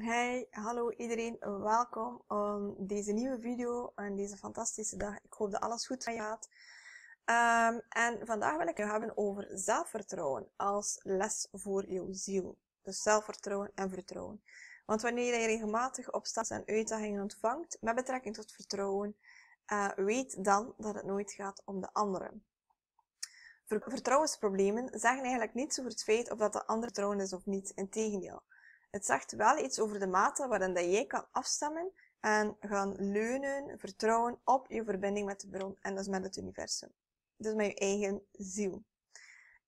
Hey, hallo iedereen, welkom op deze nieuwe video en deze fantastische dag. Ik hoop dat alles goed met je gaat. Ehm, en vandaag wil ik het hebben over zelfvertrouwen als les voor jouw ziel. Dus zelfvertrouwen en vertrouwen. Want wanneer je regelmatig obstakels en uitdagingen ontvangt met betrekking tot vertrouwen, eh, weet dan dat het nooit gaat om de anderen. Vertrouwensproblemen zeggen eigenlijk niets over het feit of dat de ander vertrouwen is of niet. Integendeel. Het zegt wel iets over de mate waarin dat jij kan afstemmen en gaan leunen, vertrouwen op je verbinding met de bron. En dat is met het universum. Dus met je eigen ziel.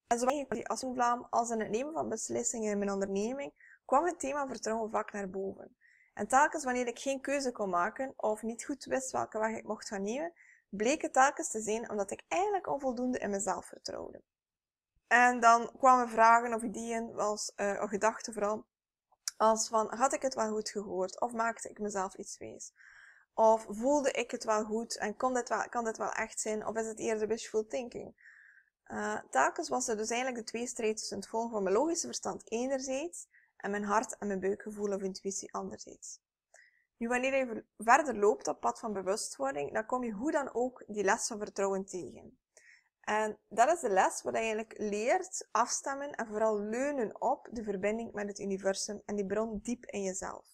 En zowel in die assenvlaam als in het nemen van beslissingen in mijn onderneming kwam het thema vertrouwen vaak naar boven. En telkens wanneer ik geen keuze kon maken of niet goed wist welke weg ik mocht gaan nemen, bleek het telkens te zijn omdat ik eigenlijk onvoldoende in mezelf vertrouwde. En dan kwamen vragen of ideeën, was eh, of gedachten vooral, als van, had ik het wel goed gehoord? Of maakte ik mezelf iets wees? Of voelde ik het wel goed en kon dit wel, kan dit wel echt zijn? Of is het eerder wishful thinking? Uh, telkens was er dus eigenlijk de twee strijd tussen het volgen van mijn logische verstand enerzijds en mijn hart en mijn buikgevoel of intuïtie anderzijds. Nu, wanneer je verder loopt op pad van bewustwording, dan kom je hoe dan ook die les van vertrouwen tegen. En dat is de les waar je eigenlijk leert afstemmen en vooral leunen op de verbinding met het universum en die bron diep in jezelf.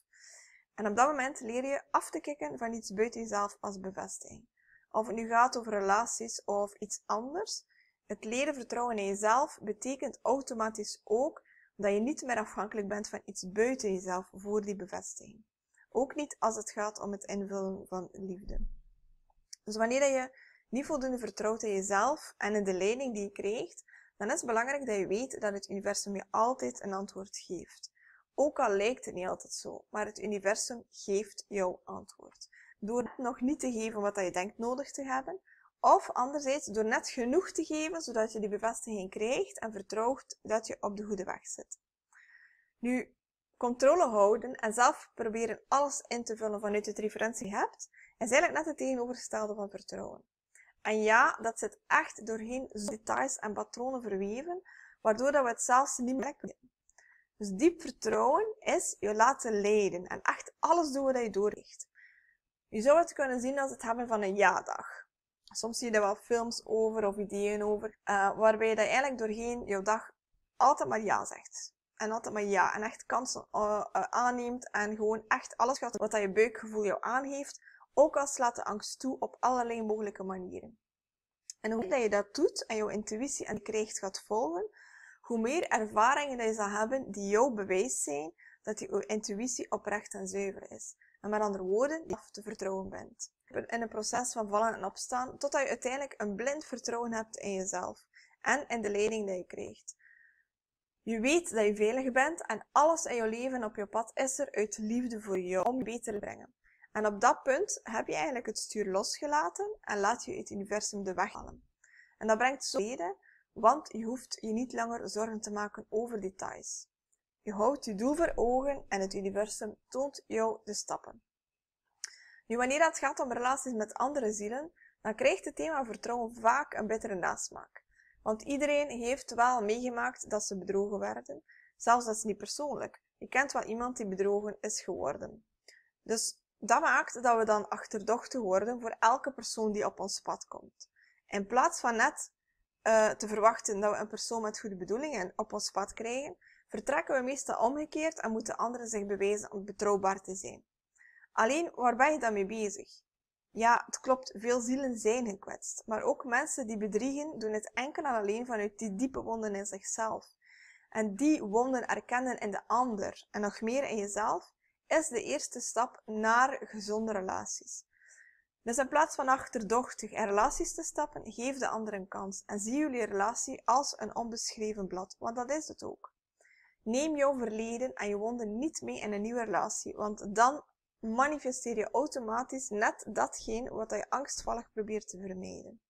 En op dat moment leer je af te kicken van iets buiten jezelf als bevestiging. Of het nu gaat over relaties of iets anders, het leren vertrouwen in jezelf betekent automatisch ook dat je niet meer afhankelijk bent van iets buiten jezelf voor die bevestiging. Ook niet als het gaat om het invullen van liefde. Dus wanneer je niet voldoende vertrouwt in jezelf en in de leiding die je krijgt, dan is het belangrijk dat je weet dat het universum je altijd een antwoord geeft. Ook al lijkt het niet altijd zo, maar het universum geeft jouw antwoord. Door nog niet te geven wat je denkt nodig te hebben, of anderzijds door net genoeg te geven zodat je die bevestiging krijgt en vertrouwt dat je op de goede weg zit. Nu, controle houden en zelf proberen alles in te vullen vanuit het referentie hebt, is eigenlijk net het tegenovergestelde van vertrouwen. En ja, dat zit echt doorheen details en patronen verweven, waardoor dat we het zelfs niet merken. Dus diep vertrouwen is je laten leiden en echt alles doen wat je doorricht. Je zou het kunnen zien als het hebben van een ja-dag. Soms zie je daar wel films over of ideeën over, eh, waarbij je eigenlijk doorheen jouw dag altijd maar ja zegt. En altijd maar ja. En echt kansen eh, eh, aanneemt en gewoon echt alles gaat wat dat je buikgevoel jou aangeeft, ook al slaat de angst toe op allerlei mogelijke manieren. En hoe meer je dat doet en jouw intuïtie en krijgt gaat volgen, hoe meer ervaringen dat je zal hebben die jou bewijs zijn dat je intuïtie oprecht en zuiver is. En met andere woorden, die af te vertrouwen bent. In een proces van vallen en opstaan, totdat je uiteindelijk een blind vertrouwen hebt in jezelf en in de leiding die je krijgt. Je weet dat je veilig bent en alles in jouw leven op je pad is er uit liefde voor jou om je beter te brengen. En op dat punt heb je eigenlijk het stuur losgelaten en laat je het universum de weg halen. En dat brengt zo reden, want je hoeft je niet langer zorgen te maken over details. Je houdt je doel voor ogen en het universum toont jou de stappen. Nu, wanneer het gaat om relaties met andere zielen, dan krijgt het thema vertrouwen vaak een bittere nasmaak. Want iedereen heeft wel meegemaakt dat ze bedrogen werden, zelfs dat is niet persoonlijk. Je kent wel iemand die bedrogen is geworden. Dus dat maakt dat we dan achterdochtig worden voor elke persoon die op ons pad komt. In plaats van net eh, te verwachten dat we een persoon met goede bedoelingen op ons pad krijgen, vertrekken we meestal omgekeerd en moeten anderen zich bewijzen om betrouwbaar te zijn. Alleen, waar ben je dan mee bezig? Ja, het klopt, veel zielen zijn gekwetst, maar ook mensen die bedriegen doen het enkel en alleen vanuit die diepe wonden in zichzelf. En die wonden erkennen in de ander en nog meer in jezelf is de eerste stap naar gezonde relaties. Dus in plaats van achterdochtig in relaties te stappen, geef de ander een kans en zie jullie relatie als een onbeschreven blad, want dat is het ook. Neem jouw verleden en je wonden niet mee in een nieuwe relatie, want dan manifesteer je automatisch net datgene wat je angstvallig probeert te vermijden.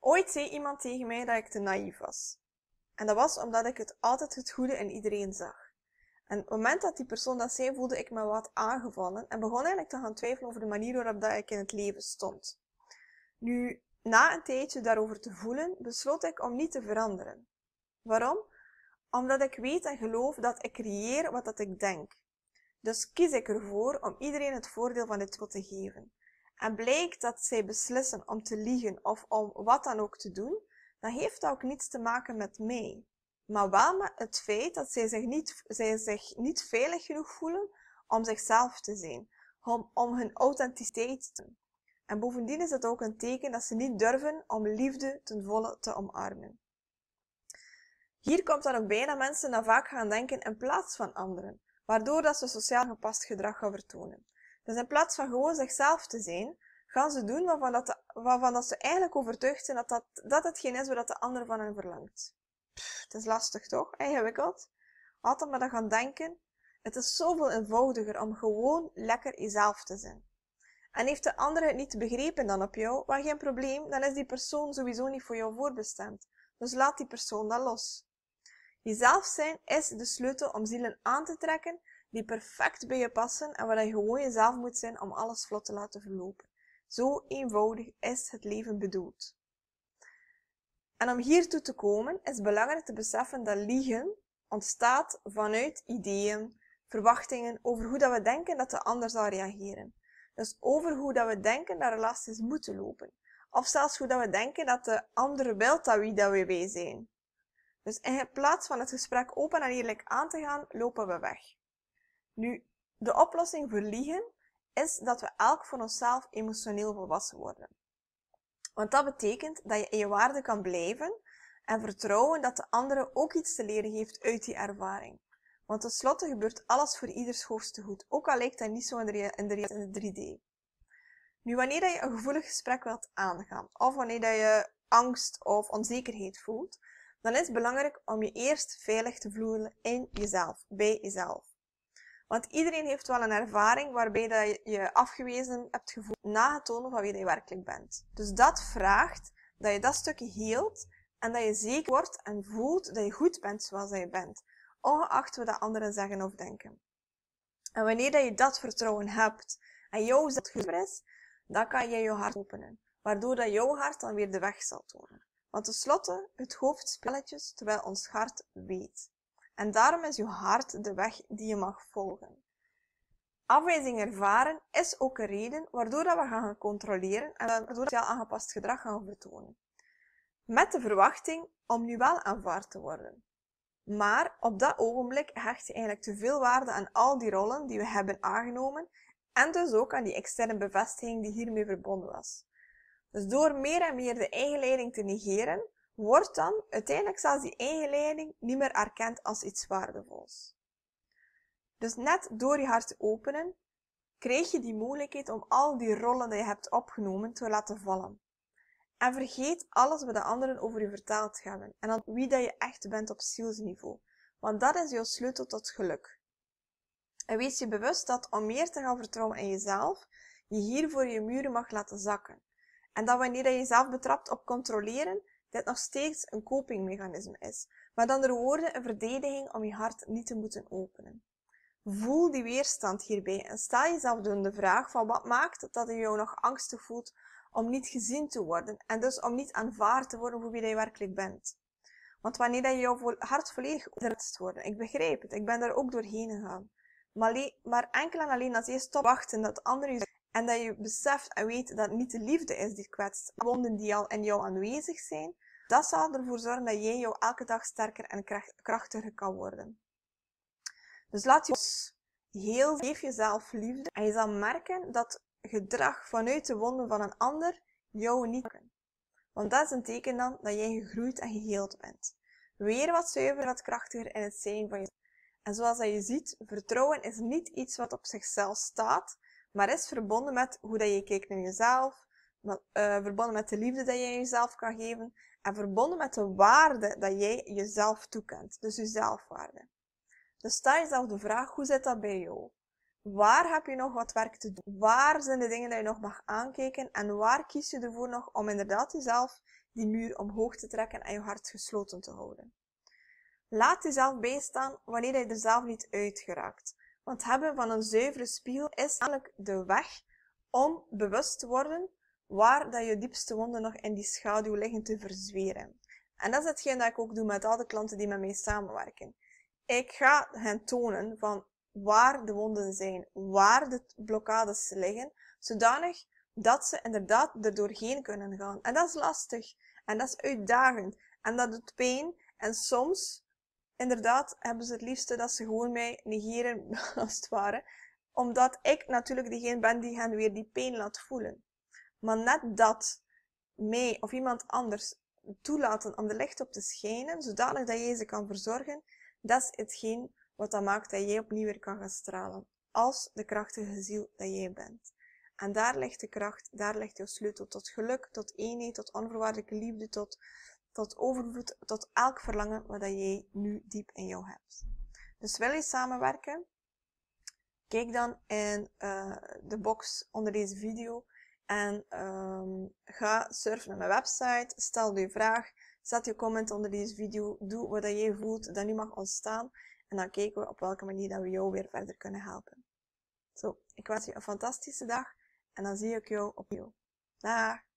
Ooit zei iemand tegen mij dat ik te naïef was. En dat was omdat ik het altijd het goede in iedereen zag op het moment dat die persoon dat zei, voelde ik me wat aangevallen en begon eigenlijk te gaan twijfelen over de manier waarop dat ik in het leven stond. Nu, na een tijdje daarover te voelen, besloot ik om niet te veranderen. Waarom? Omdat ik weet en geloof dat ik creëer wat dat ik denk. Dus kies ik ervoor om iedereen het voordeel van dit tot te geven. En blijkt dat zij beslissen om te liegen of om wat dan ook te doen, dan heeft dat ook niets te maken met mij maar wel het feit dat zij zich niet, zij zich niet veilig genoeg voelen om zichzelf te zijn, om, om hun authenticiteit te doen. En bovendien is dat ook een teken dat ze niet durven om liefde ten volle te omarmen. Hier komt dan ook bij dat mensen dan vaak gaan denken in plaats van anderen, waardoor dat ze sociaal gepast gedrag gaan vertonen. Dus in plaats van gewoon zichzelf te zijn, gaan ze doen waarvan, dat, dat ze eigenlijk overtuigd zijn dat, dat, dat hetgeen is wat de ander van hen verlangt. Pff, het is lastig toch? Ingewikkeld. Had er maar aan gaan denken. Het is zoveel eenvoudiger om gewoon lekker jezelf te zijn. En heeft de ander het niet begrepen dan op jou, maar geen probleem, dan is die persoon sowieso niet voor jou voorbestemd. Dus laat die persoon dan los. Jezelf zijn is de sleutel om zielen aan te trekken die perfect bij je passen en waar je gewoon jezelf moet zijn om alles vlot te laten verlopen. Zo eenvoudig is het leven bedoeld. En om hiertoe te komen is belangrijk te beseffen dat liegen ontstaat vanuit ideeën, verwachtingen over hoe dat we denken dat de ander zal reageren. Dus over hoe dat we denken dat relaties moeten lopen. Of zelfs hoe dat we denken dat de ander wil dat wie dat we wij zijn. Dus in plaats van het gesprek open en eerlijk aan te gaan, lopen we weg. Nu, de oplossing voor liegen is dat we elk voor onszelf emotioneel volwassen worden. Want dat betekent dat je in je waarde kan blijven en vertrouwen dat de andere ook iets te leren heeft uit die ervaring. Want tenslotte gebeurt alles voor ieders hoogste goed, ook al lijkt dat niet zo in de, in de, 3D. Nu, wanneer je een gevoelig gesprek wilt aangaan, of wanneer je angst of onzekerheid voelt, dan is het belangrijk om je eerst veilig te voelen in jezelf, bij jezelf. Want iedereen heeft wel een ervaring waarbij dat je afgewezen hebt gevoeld na het tonen van wie je werkelijk bent. Dus dat vraagt dat je dat stukje hield en dat je zeker wordt en voelt dat je goed bent zoals je bent. Ongeacht wat anderen zeggen of denken. En wanneer dat je dat vertrouwen hebt en jouw zet goed is, dan kan je je hart openen. Waardoor dat jouw hart dan weer de weg zal tonen. Want tenslotte, het hoofd spelletjes, terwijl ons hart weet. En daarom is je hart de weg die je mag volgen. Afwijzing ervaren is ook een reden waardoor dat we gaan controleren en waardoor het we aangepast gedrag gaan vertonen. Met de verwachting om nu wel aanvaard te worden. Maar op dat ogenblik hecht je eigenlijk te veel waarde aan al die rollen die we hebben aangenomen en dus ook aan die externe bevestiging die hiermee verbonden was. Dus door meer en meer de eigen leiding te negeren, wordt dan uiteindelijk zelfs die eigen leiding niet meer erkend als iets waardevols. Dus net door je hart te openen, krijg je die mogelijkheid om al die rollen die je hebt opgenomen te laten vallen. En vergeet alles wat de anderen over je verteld hebben en dan wie dat je echt bent op zielsniveau. Want dat is jouw sleutel tot geluk. En wees je bewust dat om meer te gaan vertrouwen in jezelf, je hiervoor je muren mag laten zakken. En dat wanneer je jezelf betrapt op controleren, dit nog steeds een copingmechanisme is. Met andere woorden, een verdediging om je hart niet te moeten openen. Voel die weerstand hierbij en stel jezelf dan de vraag van wat maakt dat je jou nog angstig voelt om niet gezien te worden en dus om niet aanvaard te worden voor wie je werkelijk bent. Want wanneer je jouw hart volledig opzet worden, ik begrijp het, ik ben daar ook doorheen gegaan. Maar, maar enkel en alleen als je stopt wachten dat anderen je en dat je beseft en weet dat het niet de liefde is die kwetst, wonden die al in jou aanwezig zijn, dat zal ervoor zorgen dat jij jou elke dag sterker en krachtiger kan worden. Dus laat je Heel geef jezelf liefde en je zal merken dat gedrag vanuit de wonden van een ander jou niet kan. Want dat is een teken dan dat jij gegroeid en geheeld bent. Weer wat zuiver, wat krachtiger in het zijn van jezelf. En zoals dat je ziet, vertrouwen is niet iets wat op zichzelf staat, maar is verbonden met hoe dat je kijkt naar jezelf, eh, verbonden met de liefde dat jij jezelf kan geven en verbonden met de waarde dat jij jezelf toekent, dus je zelfwaarde. Dus stel jezelf de vraag, hoe zit dat bij jou? Waar heb je nog wat werk te doen? Waar zijn de dingen dat je nog mag aankijken? En waar kies je ervoor nog om inderdaad jezelf die muur omhoog te trekken en je hart gesloten te houden? Laat jezelf bijstaan wanneer je er zelf niet uitgeraakt. Want hebben van een zuivere spiegel is eigenlijk de weg om bewust te worden waar dat je diepste wonden nog in die schaduw liggen te verzweren. En dat is hetgeen dat ik ook doe met alle klanten die met mij samenwerken. Ik ga hen tonen van waar de wonden zijn, waar de blokkades liggen, zodanig dat ze inderdaad er doorheen kunnen gaan. En dat is lastig en dat is uitdagend en dat doet pijn en soms, inderdaad, hebben ze het liefste dat ze gewoon mij negeren, als het ware, omdat ik natuurlijk degene ben die hen weer die pijn laat voelen. Maar net dat mij of iemand anders toelaten om de licht op te schijnen, zodanig dat jij ze kan verzorgen, dat is hetgeen wat dat maakt dat jij opnieuw weer kan gaan stralen. Als de krachtige ziel dat jij bent. En daar ligt de kracht, daar ligt jouw sleutel tot geluk, tot eenheid, tot onvoorwaardelijke liefde, tot, tot overvloed, tot elk verlangen wat dat jij nu diep in jou hebt. Dus wil je samenwerken? Kijk dan in eh, de box onder deze video en um, ga surfen naar mijn website, stel je vraag, zet je comment onder deze video, doe wat je voelt dat nu mag ontstaan. En dan kijken we op welke manier dat we jou weer verder kunnen helpen. Zo, ik wens je een fantastische dag en dan zie ik jou opnieuw. Dag!